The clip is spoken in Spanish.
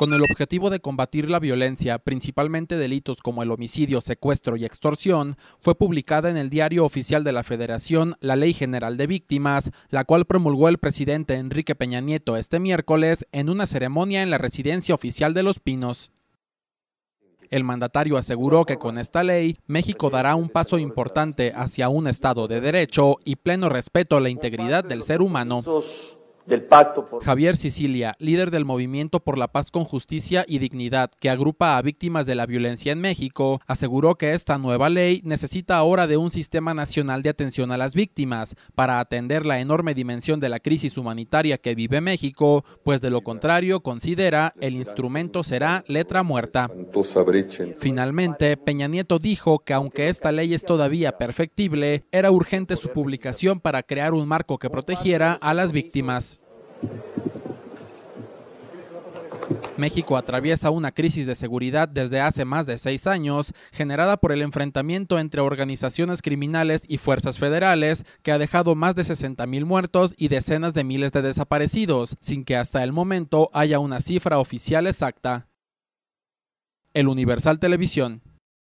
con el objetivo de combatir la violencia, principalmente delitos como el homicidio, secuestro y extorsión, fue publicada en el Diario Oficial de la Federación la Ley General de Víctimas, la cual promulgó el presidente Enrique Peña Nieto este miércoles en una ceremonia en la residencia oficial de Los Pinos. El mandatario aseguró que con esta ley, México dará un paso importante hacia un Estado de Derecho y pleno respeto a la integridad del ser humano. Javier Sicilia, líder del Movimiento por la Paz con Justicia y Dignidad, que agrupa a víctimas de la violencia en México, aseguró que esta nueva ley necesita ahora de un sistema nacional de atención a las víctimas para atender la enorme dimensión de la crisis humanitaria que vive México, pues de lo contrario considera el instrumento será letra muerta. Finalmente, Peña Nieto dijo que aunque esta ley es todavía perfectible, era urgente su publicación para crear un marco que protegiera a las víctimas. México atraviesa una crisis de seguridad desde hace más de seis años, generada por el enfrentamiento entre organizaciones criminales y fuerzas federales, que ha dejado más de 60.000 muertos y decenas de miles de desaparecidos, sin que hasta el momento haya una cifra oficial exacta. El Universal Televisión.